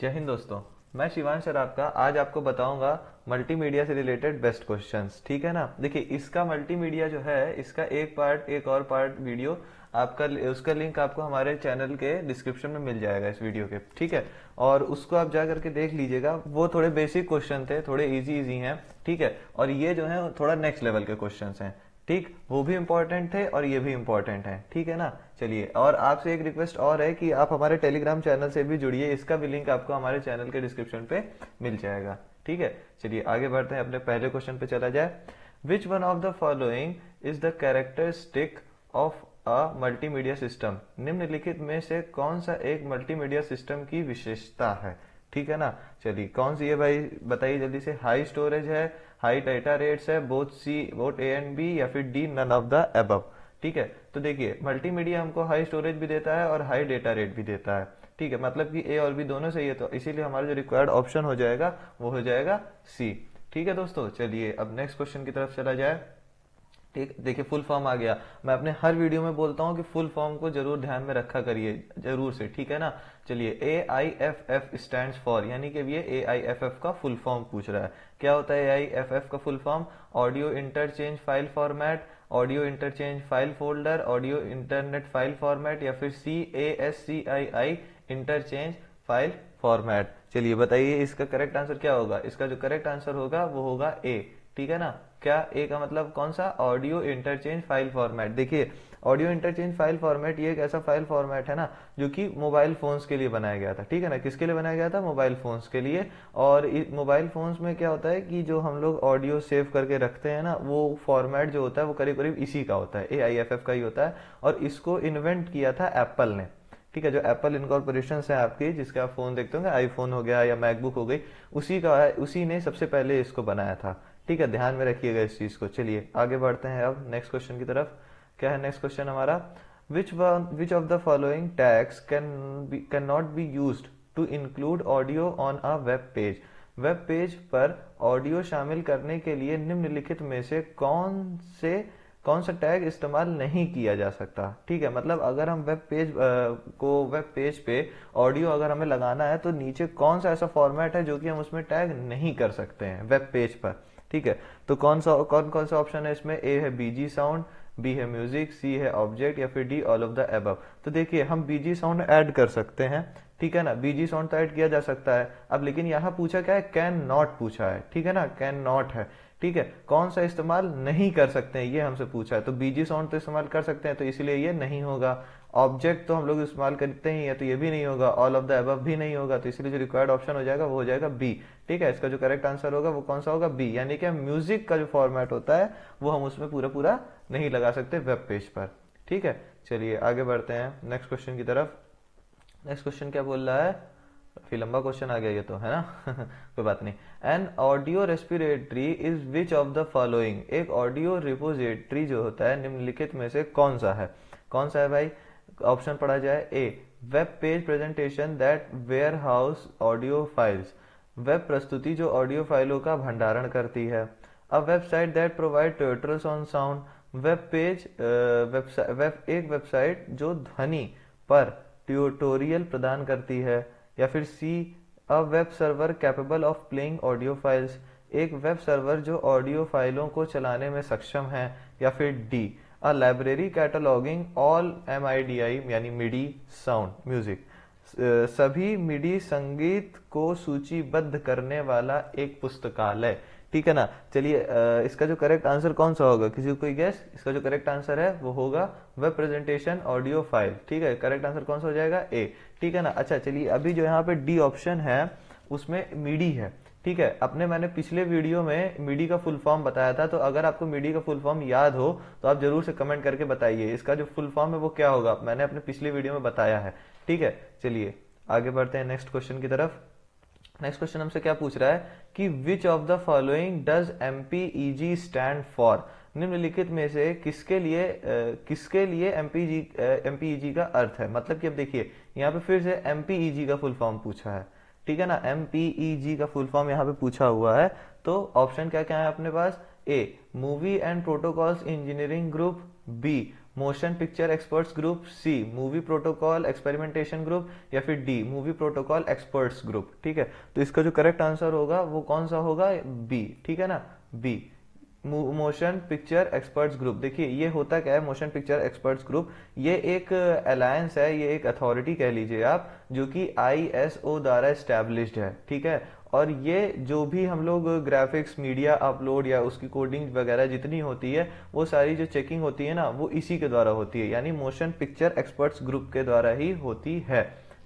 जय हिंद दोस्तों मैं शिवांश सर आपका आज आपको बताऊंगा मल्टीमीडिया से रिलेटेड बेस्ट क्वेश्चंस ठीक है ना देखिए इसका मल्टीमीडिया जो है इसका एक पार्ट एक और पार्ट वीडियो आपका उसका लिंक आपको हमारे चैनल के डिस्क्रिप्शन में मिल जाएगा इस वीडियो के ठीक है और उसको आप जा करके देख लीजिएगा वो थोड़े बेसिक क्वेश्चन थे थोड़े इजी इजी हैं ठीक है और ये जो है थोड़ा नेक्स्ट लेवल के क्वेश्चन हैं ठीक वो भी इम्पोर्टेंट थे और ये भी इम्पोर्टेंट है ठीक है ना चलिए और आपसे एक रिक्वेस्ट और है कि आप हमारे टेलीग्राम चैनल से भी जुड़िए इसका भी लिंक आपको हमारे चैनल के डिस्क्रिप्शन पे मिल जाएगा ठीक है चलिए आगे बढ़ते हैं अपने पहले क्वेश्चन पे चला जाए which one of the following is the characteristic of a multimedia system निम्नलिखित में से कौन सा एक मल्टीमीडिया सिस्टम की विशेषता है ठीक है ना चलिए कौन सी है भाई बताइए जल्दी से हाई स्टोरेज है हाई डेटा रेट्स है both C both A and B या फिर D none of the above ठीक है तो देखिए मल्टीमीडिया हमको हाई स्टोरेज भी देता है और हाई डेटा रेट भी देता है ठीक है मतलब कि ए और बी दोनों सही है तो इसीलिए हमारा जो रिक्वायर्ड ऑप्शन हो जाएगा वो हो जाएगा सी ठीक है दोस्तों चलिए अब नेक्स्ट क्वेश्चन की तरफ चला जाए ठीक देखिए फुल फॉर्म आ गया मैं अपने हर वीडियो में बोलता हूँ कि फुल फॉर्म को जरूर ध्यान में रखा करिए जरूर से ठीक है ना चलिए A I F F stand for यानी कि ये ए आई एफ एफ का फुल फॉर्म पूछ रहा है क्या होता है ए आई एफ एफ का full form audio interchange file format audio interchange file folder audio internet file format या फिर C A S C I I interchange file format चलिए बताइए इसका करेक्ट आंसर क्या होगा इसका जो करेक्ट आंसर होगा वो होगा ए ठीक है ना क्या ए का मतलब कौन सा ऑडियो इंटरचेंज फाइल फॉर्मेट देखिए ऑडियो इंटरचेंज फाइल फॉर्मेट ये एक ऐसा फाइल फॉर्मेट है ना जो कि मोबाइल फोन्स के लिए बनाया गया था ठीक है ना किसके लिए बनाया गया था मोबाइल फोन्स के लिए और मोबाइल फोन्स में क्या होता है कि जो हम लोग ऑडियो सेव करके रखते हैं ना वो फॉर्मेट जो होता है वो करीब करीब इसी का होता है ए आई एफ एफ का ही होता है और इसको इन्वेंट किया था एप्पल ने ठीक है जो एप्पल इनकॉर्पोरेशन है आपकी जिसके आप फोन देखते होंगे आईफोन हो गया या मैकबुक हो गई उसी का उसी ने सबसे पहले इसको बनाया था ठीक है ध्यान में रखिएगा इस चीज को चलिए आगे बढ़ते हैं अब नेक्स्ट क्वेश्चन की तरफ क्या है नेक्स्ट क्वेश्चन हमारा which which of the following tags can can be cannot be used to include audio on a web web page पर ऑडियो शामिल करने के लिए निम्नलिखित में से कौन से कौन सा टैग इस्तेमाल नहीं किया जा सकता ठीक है मतलब अगर हम वेब पेज को वेब पेज पे ऑडियो अगर हमें लगाना है तो नीचे कौन सा ऐसा फॉर्मेट है जो कि हम उसमें टैग नहीं कर सकते हैं वेब पेज पर ठीक है तो कौन सा कौन कौन सा ऑप्शन है इसमें ए है बीजी साउंड बी है म्यूजिक सी है ऑब्जेक्ट या फिर D all of the above तो देखिए हम बीजी साउंड ऐड कर सकते हैं ठीक है ना बीजी साउंड तो ऐड किया जा सकता है अब लेकिन यहाँ पूछा क्या है कैन नॉट पूछा है ठीक है ना कैन नॉट है ठीक है कौन सा इस्तेमाल नहीं कर सकते हैं ये हमसे पूछा है तो बीजी साउंड तो इस्तेमाल कर सकते हैं तो इसलिए ये नहीं होगा ऑब्जेक्ट तो हम लोग इस्तेमाल करते ही है तो ये भी नहीं होगा ऑल ऑफ द एब भी नहीं होगा तो इसलिए जो रिक्वायर्ड ऑप्शन हो जाएगा वो हो जाएगा बी ठीक है इसका जो करेक्ट आंसर होगा वो कौन सा होगा बी यानी कि म्यूजिक का जो फॉर्मेट होता है वो हम उसमें पूरा पूरा नहीं लगा सकते वेब पेज पर ठीक है चलिए आगे बढ़ते हैं नेक्स्ट क्वेश्चन की तरफ नेक्स्ट क्वेश्चन क्या बोल रहा है फिर लंबा क्वेश्चन आ गया ये तो है ना कोई बात नहीं an audio respiratory is which of the following एक ऑडियो रिपोजिटरी जो होता है निम्नलिखित में से कौन सा है कौन सा है भाई ऑप्शन पढ़ा जाए A web page presentation that warehouse audio files web प्रस्तुति जो ऑडियो फाइलों का भंडारण करती है a website that provides tutors on sound web page web एक वेबसाइट जो ध्वनि पर ट्यूटोरियल प्रदान करती है या फिर C a web server capable of playing audio files एक वेब सर्वर जो ऑडियो फाइलों को चलाने में सक्षम है या फिर D library all M I D I यानी मिडी साउंड म्यूजिक सभी मिडी संगीत को सूचीबद्ध करने वाला एक पुस्तकालय ठीक है ना चलिए इसका जो करेक्ट आंसर कौन सा होगा किसी को कोई गैस इसका जो करेक्ट आंसर है वो होगा वेब प्रेजेंटेशन ऑडियो फाइल ठीक है करेक्ट आंसर कौन सा हो जाएगा ए ठीक है ना अच्छा चलिए अभी जो यहाँ पे डी ऑप्शन है उसमें मीडी है ठीक है अपने मैंने पिछले वीडियो में मीडी का फुल फॉर्म बताया था तो अगर आपको मीडी का फुल फॉर्म याद हो तो आप जरूर से कमेंट करके बताइए इसका जो फुल फॉर्म है वो क्या होगा मैंने अपने पिछले वीडियो में बताया है ठीक है चलिए आगे बढ़ते हैं नेक्स्ट क्वेश्चन की तरफ नेक्स्ट क्वेश्चन हमसे क्या पूछ रहा है कि which of the following does M PEG stand for निम्नलिखित में से किसके लिए आ, किसके लिए एमपीजी एमपीईजी e e का अर्थ है मतलब कि अब देखिए यहाँ पे फिर से एमपीईजी e का फुल फॉर्म पूछा है ठीक है ना एम पी ई जी का फुल फॉर्म यहाँ पे पूछा हुआ है तो ऑप्शन क्या क्या है अपने पास A movie and protocols engineering group B motion picture experts group C movie protocol experimentation group या फिर D movie protocol experts group ठीक है तो इसका जो करेक्ट आंसर होगा वो कौन सा होगा बी ठीक है ना B motion picture experts group देखिए ये होता क्या है मोशन पिक्चर एक्सपर्ट्स ग्रुप ये एक अलायंस है ये एक अथॉरिटी कह लीजिए आप जो कि आईएसओ द्वारा स्टैब्लिश्ड है ठीक है और ये जो भी हम लोग ग्राफिक्स मीडिया अपलोड या उसकी कोडिंग वगैरह जितनी होती है वो सारी जो चेकिंग होती है ना वो इसी के द्वारा होती है यानी मोशन पिक्चर एक्सपर्ट्स ग्रुप के द्वारा ही होती है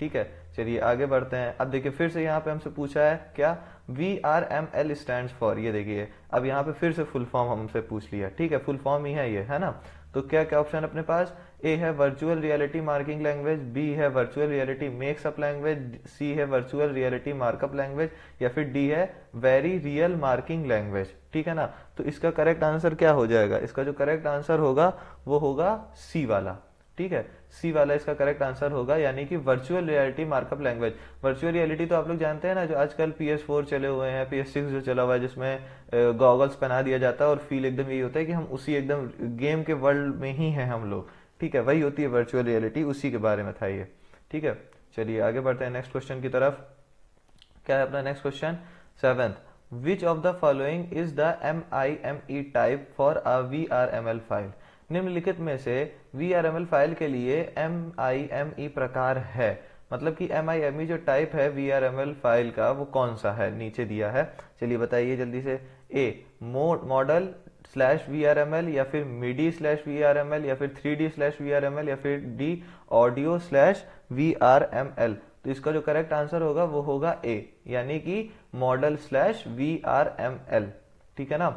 ठीक है चलिए आगे बढ़ते हैं अब देखिए फिर से यहाँ पे हमसे पूछा है क्या V R M L stand for ये देखिए अब यहाँ पे फिर से फुल फॉर्म हमसे पूछ लिया ठीक है फुल फॉर्म ही है ये है ना तो क्या क्या ऑप्शन अपने पास ए है virtual reality marking language B है virtual reality markup language C है वर्चुअल रियलिटी मार्कअप लैंग्वेज या फिर डी है वेरी रियल मार्किंग लैंग्वेज ठीक है ना तो इसका करेक्ट आंसर क्या हो जाएगा इसका जो करेक्ट आंसर होगा वो होगा सी वाला ठीक है सी वाला इसका करेक्ट आंसर होगा यानी कि virtual reality markup language virtual reality तो आप लोग जानते हैं ना जो आजकल पी एस फोर चले हुए हैं पी एस सिक्स जो चला हुआ है जिसमें गॉगल्स पहना दिया जाता है और फील एकदम यही होता है कि हम उसी एकदम गेम के वर्ल्ड में ही हैं हम लोग ठीक है वही होती है वर्चुअल रियलिटी उसी के बारे में था ये ठीक है चलिए आगे बढ़ते हैं नेक्स्ट क्वेश्चन की तरफ क्या है अपना next question seventh which of the following is the M I M E type for a V R M L file निम्नलिखित में से एल फाइल के लिए एम आई एम ई प्रकार है मतलब कि एम आई एम ई जो टाइप है वीआरएमएल फाइल का वो कौन सा है नीचे दिया है चलिए बताइए जल्दी से A model slash V R M L या फिर MIDI slash V R M L या फिर three D slash V R M L या फिर D audio slash V R M L तो इसका जो करेक्ट आंसर होगा वो होगा ए यानी कि model slash V R M L ठीक है ना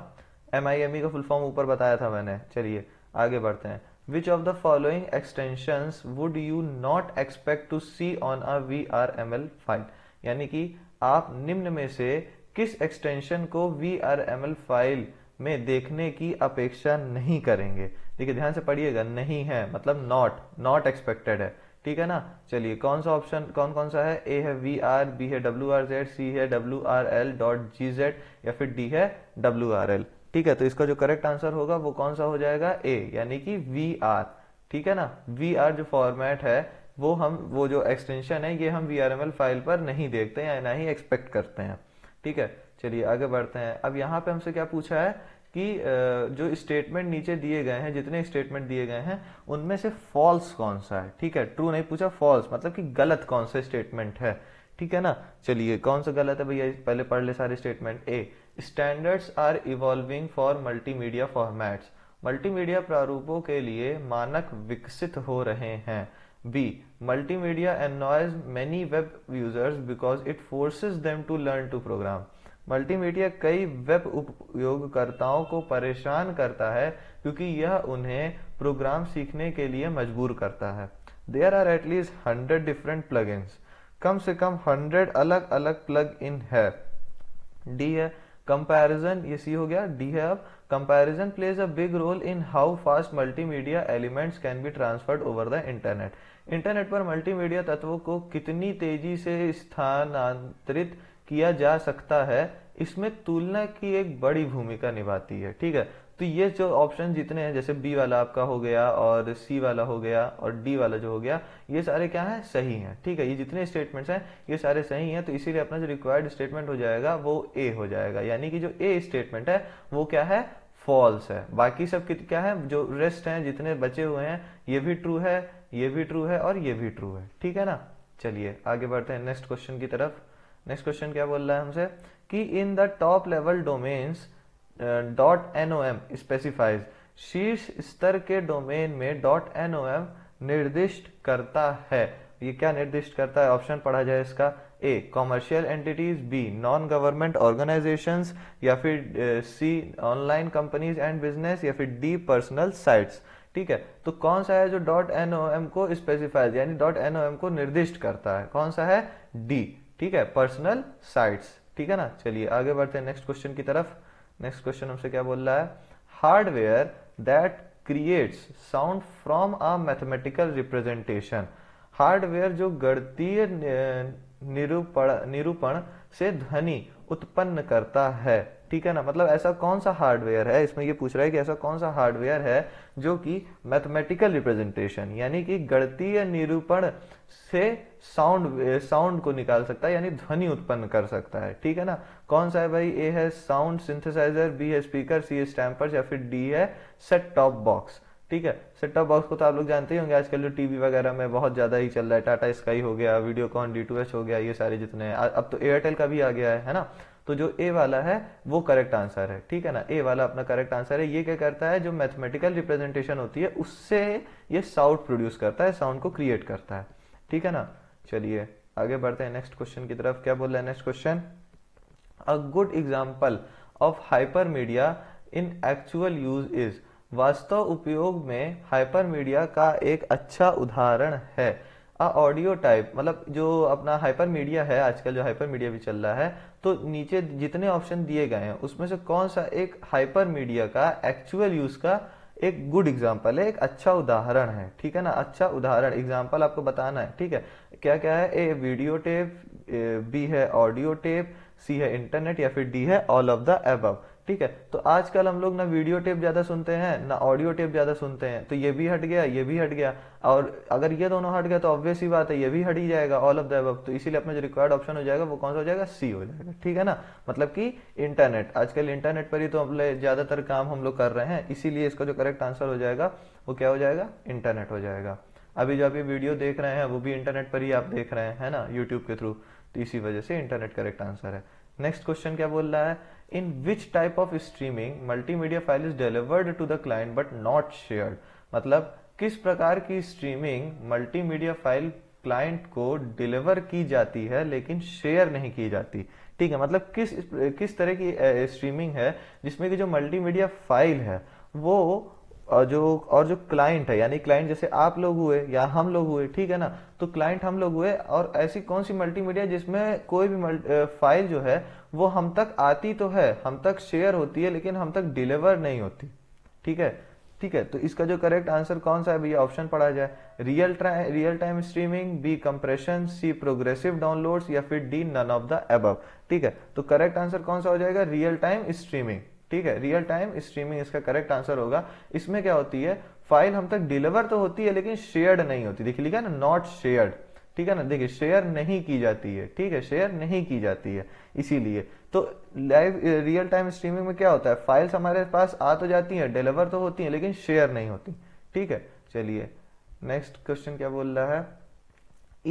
एम आई एम ई का फुल फॉर्म ऊपर बताया था मैंने चलिए आगे बढ़ते हैं which of the following extension would you not expect to see on a V R M L file यानी कि आप निम्न में से किस एक्सटेंशन को V R M L file में देखने की अपेक्षा नहीं करेंगे देखिए ध्यान से पढ़िएगा नहीं है मतलब नॉट नॉट एक्सपेक्टेड है ठीक है ना चलिए कौन सा ऑप्शन कौन कौन सा है ए है वी आर बी है डब्ल्यू आर जेड सी है W R L dot G Z या फिर डी है डब्ल्यू आर एल ठीक है तो इसका जो करेक्ट आंसर होगा वो कौन सा हो जाएगा ए यानी कि वी आर ठीक है ना वी आर जो फॉर्मेट है वो हम वो जो एक्सटेंशन है ये हम V R M L file पर नहीं देखते हैं ना ही एक्सपेक्ट करते हैं ठीक है चलिए आगे बढ़ते हैं अब यहाँ पे हमसे क्या पूछा है कि जो स्टेटमेंट नीचे दिए गए हैं जितने स्टेटमेंट दिए गए हैं उनमें से फॉल्स कौन सा है ठीक है ट्रू नहीं पूछा फॉल्स मतलब कि गलत कौन सा स्टेटमेंट है ठीक है ना चलिए कौन सा गलत है भैया पहले पढ़ ले सारे statement A standards are evolving for multimedia formats multimedia प्रारूपों के लिए मानक विकसित हो रहे हैं B multimedia annoys many web users because it forces them to learn to program multimedia कई वेब उपयोगकर्ताओं को परेशान करता है क्योंकि यह उन्हें प्रोग्राम सीखने के लिए मजबूर करता है there are at least hundred different plug कम से कम हंड्रेड अलग अलग प्लग इन है डी है कंपैरिजन ये सी हो गया डी है अब comparison plays a big role in how fast multimedia elements can be transferred over the internet internet पर मल्टीमीडिया तत्वों को कितनी तेजी से स्थानांतरित किया जा सकता है इसमें तुलना की एक बड़ी भूमिका निभाती है ठीक है तो ये जो ऑप्शन जितने हैं जैसे बी वाला आपका हो गया और सी वाला हो गया और डी वाला जो हो गया ये सारे क्या है सही हैं ठीक है ये जितने स्टेटमेंट्स हैं ये सारे सही हैं तो इसीलिए अपना जो रिक्वायर्ड स्टेटमेंट हो जाएगा वो ए हो जाएगा यानी कि जो ए स्टेटमेंट है वो क्या है फॉल्स है बाकी सब क्या है जो रेस्ट हैं जितने बचे हुए हैं ये भी ट्रू है ये भी ट्रू है और ये भी ट्रू है ठीक है ना चलिए आगे बढ़ते हैं नेक्स्ट क्वेश्चन की तरफ नेक्स्ट क्वेश्चन क्या बोल रहा है हमसे कि in the top level domains dot N O M specifies शीर्ष स्तर के डोमेन में डॉट एन ओ एम निर्दिष्ट करता है ये क्या निर्दिष्ट करता है ऑप्शन पढ़ा जाए इसका A commercial entities B non government organisation या फिर C online companies and business या फिर डी पर्सनल साइट्स ठीक है तो कौन सा है जो डॉट एन ओ एम को स्पेसिफाइज यानी डॉट एन ओ एम को निर्दिष्ट करता है कौन सा है डी ठीक है पर्सनल साइट्स ठीक है ना चलिए आगे बढ़ते हैं नेक्स्ट क्वेश्चन की तरफ नेक्स्ट क्वेश्चन हमसे क्या बोल रहा है hardware that creates sound from a mathematical representation hardware जो गणतीय निरूपण निरूपण से ध्वनि उत्पन्न करता है ठीक है ना मतलब ऐसा कौन सा हार्डवेयर है इसमें ये पूछ रहा है कि ऐसा कौन सा हार्डवेयर है जो कि मैथमेटिकल रिप्रेजेंटेशन यानी कि गणतीय निरूपण से साउंड साउंड को निकाल सकता है यानी ध्वनि उत्पन्न कर सकता है ठीक है ना कौन सा है भाई ए है साउंड सिंथेसाइजर बी है स्पीकर सी है स्टैम्पर या फिर डी है सेट टॉप बॉक्स ठीक है सेट टॉप बॉक्स को तो आप लोग जानते ही होंगे आजकल जो तो टीवी वगैरह में बहुत ज़्यादा ही चल रहा है टाटा स्काई हो गया वीडियोकॉन डी टू एच हो गया ये सारे जितने हैं अब तो एयरटेल का भी आ गया है है ना तो जो ए वाला है वो करेक्ट आंसर है ठीक है ना ए वाला अपना करेक्ट आंसर है ये क्या करता है जो मैथमेटिकल रिप्रेजेंटेशन होती है उससे ये साउंड प्रोड्यूस करता है साउंड को क्रिएट करता है ठीक है ना चलिए आगे बढ़ते हैं नेक्स्ट क्वेश्चन की तरफ क्या बोल रहे हैं next question good example of hypermedia in actual use is वास्तव उपयोग में हाइपर मीडिया का एक अच्छा उदाहरण है अ ऑडियो टाइप मतलब जो अपना हाइपर मीडिया है आजकल जो हाइपर मीडिया भी चल रहा है तो नीचे जितने ऑप्शन दिए गए हैं उसमें से कौन सा एक हाइपर मीडिया का एक्चुअल यूज का एक गुड एग्जाम्पल है एक अच्छा उदाहरण है ठीक है ना अच्छा उदाहरण एग्जाम्पल आपको बताना है ठीक है क्या क्या है ए वीडियो टेप बी है ऑडियो टेप सी है इंटरनेट या फिर डी है ऑल ऑफ द एबव ठीक है तो आजकल हम लोग ना वीडियो टेप ज्यादा सुनते हैं ना ऑडियो टेप ज्यादा सुनते हैं तो ये भी हट गया ये भी हट गया और अगर ये दोनों हट गया तो ऑब्वियस ही बात है ये भी हट ही जाएगा ऑल ऑफ द एबव तो इसीलिए अपना जो रिक्वायर्ड ऑप्शन हो जाएगा वो कौन सा हो जाएगा सी हो जाएगा ठीक है ना मतलब कि इंटरनेट आजकल इंटरनेट पर ही तो अपने ज्यादातर काम हम लोग कर रहे हैं इसीलिए इसका जो करेक्ट आंसर हो जाएगा वो क्या हो जाएगा इंटरनेट हो जाएगा अभी जो आप ये वीडियो देख रहे हैं वो भी इंटरनेट पर ही आप देख रहे हैं है ना यूट्यूब के थ्रू तो इसी वजह से इंटरनेट करेक्ट आंसर है नेक्स्ट क्वेश्चन क्या बोल रहा है in which type of streaming multimedia file is delivered to the client but not shared मतलब किस प्रकार की स्ट्रीमिंग मल्टीमीडिया फाइल क्लाइंट को डिलीवर की जाती है लेकिन शेयर नहीं की जाती ठीक है मतलब किस किस तरह की स्ट्रीमिंग है जिसमें कि जो मल्टीमीडिया फाइल है वो और जो और जो क्लाइंट है यानी क्लाइंट जैसे आप लोग हुए या हम लोग हुए ठीक है ना तो क्लाइंट हम लोग हुए और ऐसी कौन सी मल्टीमीडिया जिसमें कोई भी फाइल जो है वो हम तक आती तो है हम तक शेयर होती है लेकिन हम तक डिलीवर नहीं होती ठीक है ठीक है तो इसका जो करेक्ट आंसर कौन सा है भैया ऑप्शन पढ़ा जाए real real time streaming B compression C progressive downloads या फिर D none of the above ठीक है तो करेक्ट आंसर कौन सा हो जाएगा रियल टाइम स्ट्रीमिंग ठीक है रियल टाइम स्ट्रीमिंग इसका करेक्ट आंसर होगा इसमें क्या होती है फाइल हम तक डिलीवर तो होती है लेकिन शेयर्ड नहीं होती देखिए लिखा ना नॉट शेयर्ड ठीक है ना देखिए शेयर नहीं की जाती है ठीक है शेयर नहीं की जाती है इसीलिए तो लाइव रियल टाइम स्ट्रीमिंग में क्या होता है फाइल्स हमारे पास आ तो जाती हैं डिलीवर तो होती हैं लेकिन शेयर नहीं होती ठीक है चलिए नेक्स्ट क्वेश्चन क्या बोल रहा है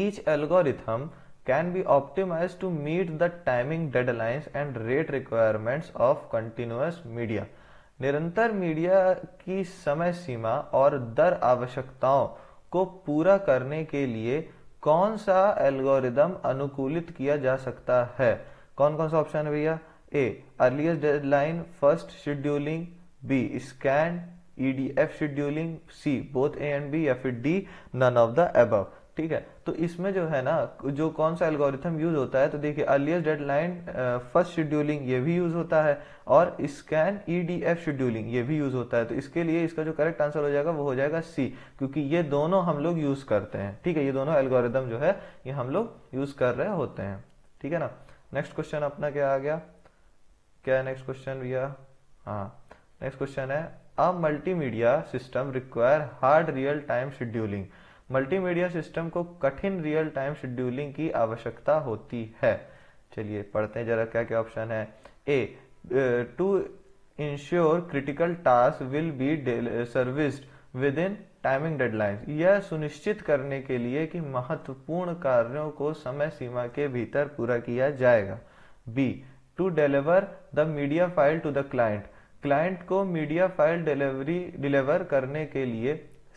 each algorithm can be optimise to meet the timing deadlines and rate requirement of continuous media निरंतर मीडिया की समय सीमा और दर आवश्यकताओं को पूरा करने के लिए कौन सा एल्गोरिदम अनुकूलित किया जा सकता है कौन कौन सा ऑप्शन है भैया A earliest deadline first scheduling B scan EDF scheduling C both A and B या फिर D none of the above ठीक है तो इसमें जो है ना जो कौन सा एल्गोरिथम यूज होता है तो देखिए अर्लियस्ट डेडलाइन फर्स्ट शेड्यूलिंग ये भी यूज होता है और स्कैन ईडीएफ शेड्यूलिंग ये भी यूज होता है तो इसके लिए इसका जो करेक्ट आंसर हो जाएगा वो हो जाएगा सी क्योंकि ये दोनों हम लोग यूज करते हैं ठीक है ये दोनों एल्गोरिदम जो है ये हम लोग यूज कर रहे होते हैं ठीक है ना नेक्स्ट क्वेश्चन अपना क्या आ गया क्या नेक्स्ट क्वेश्चन भैया हाँ नेक्स्ट क्वेश्चन है a multimedia system require hard real time scheduling multimedia system को कठिन रियल टाइम शेड्यूलिंग की आवश्यकता होती है चलिए पढ़ते हैं जरा क्या क्या ऑप्शन है A to ensure critical task will be serviced within timing deadlines यह सुनिश्चित करने के लिए कि महत्वपूर्ण कार्यों को समय सीमा के भीतर पूरा किया जाएगा B to deliver the media file to the client client को मीडिया फाइल डिलीवरी डिलीवर करने के लिए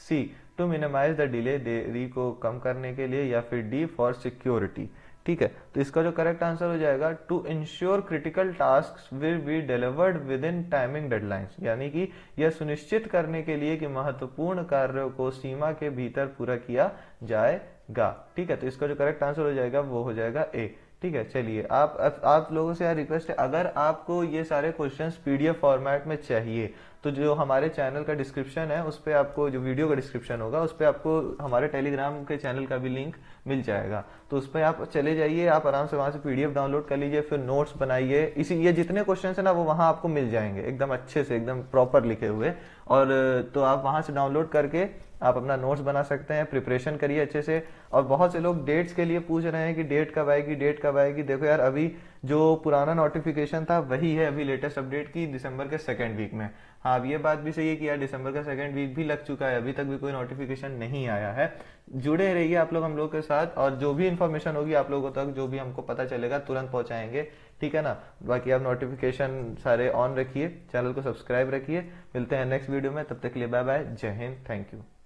C to minimise the delay देरी को कम करने के लिए या फिर डी फॉर सिक्योरिटी ठीक है तो इसका जो करेक्ट आंसर हो जाएगा to ensure critical task will be delivered within timing deadlines यानी कि यह सुनिश्चित करने के लिए कि महत्वपूर्ण कार्यों को सीमा के भीतर पूरा किया जाएगा ठीक है तो इसका जो करेक्ट आंसर हो जाएगा वो हो जाएगा ए ठीक है चलिए आप आप लोगों से यार रिक्वेस्ट है अगर आपको ये सारे क्वेश्चंस पीडीएफ फॉर्मेट में चाहिए तो जो हमारे चैनल का डिस्क्रिप्शन है उस पर आपको जो वीडियो का डिस्क्रिप्शन होगा उस पर आपको हमारे टेलीग्राम के चैनल का भी लिंक मिल जाएगा तो उस पर आप चले जाइए आप आराम से वहाँ से पीडीएफ डाउनलोड कर लीजिए फिर नोट्स बनाइए इसी ये जितने क्वेश्चन है ना वो वहाँ आपको मिल जाएंगे एकदम अच्छे से एकदम प्रॉपर लिखे हुए और तो आप वहाँ से डाउनलोड करके आप अपना नोट्स बना सकते हैं प्रिपरेशन करिए अच्छे से और बहुत से लोग डेट्स के लिए पूछ रहे हैं कि डेट कब आएगी डेट कब आएगी देखो यार अभी जो पुराना नोटिफिकेशन था वही है अभी लेटेस्ट अपडेट की दिसंबर के सेकेंड वीक में हाँ अब ये बात भी सही है कि यार दिसंबर का सेकेंड वीक भी लग चुका है अभी तक भी कोई नोटिफिकेशन नहीं आया है जुड़े रहिए आप लोग हम लोग के साथ और जो भी इन्फॉर्मेशन होगी आप लोगों तक जो भी हमको पता चलेगा तुरंत पहुंचाएंगे ठीक है ना बाकी आप नोटिफिकेशन सारे ऑन रखिए चैनल को सब्सक्राइब रखिए मिलते हैं नेक्स्ट वीडियो में तब तक के लिए बाय बाय जय हिंद थैंक यू